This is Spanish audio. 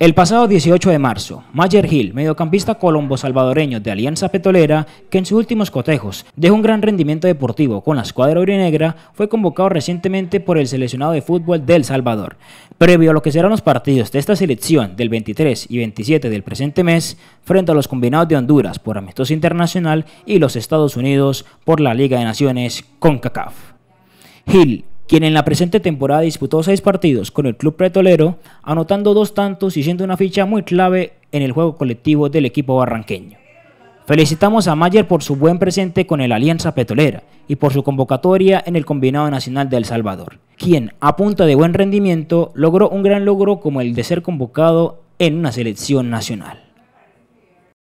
El pasado 18 de marzo, Mayer Hill, mediocampista colombo-salvadoreño de Alianza Petolera, que en sus últimos cotejos dejó un gran rendimiento deportivo con la escuadra orinegra, fue convocado recientemente por el seleccionado de fútbol del Salvador. Previo a lo que serán los partidos de esta selección del 23 y 27 del presente mes, frente a los combinados de Honduras por Amistoso Internacional y los Estados Unidos por la Liga de Naciones cacaf Hill quien en la presente temporada disputó seis partidos con el club Petolero, anotando dos tantos y siendo una ficha muy clave en el juego colectivo del equipo barranqueño. Felicitamos a Mayer por su buen presente con el Alianza Petolera y por su convocatoria en el Combinado Nacional de El Salvador, quien, a punta de buen rendimiento, logró un gran logro como el de ser convocado en una selección nacional.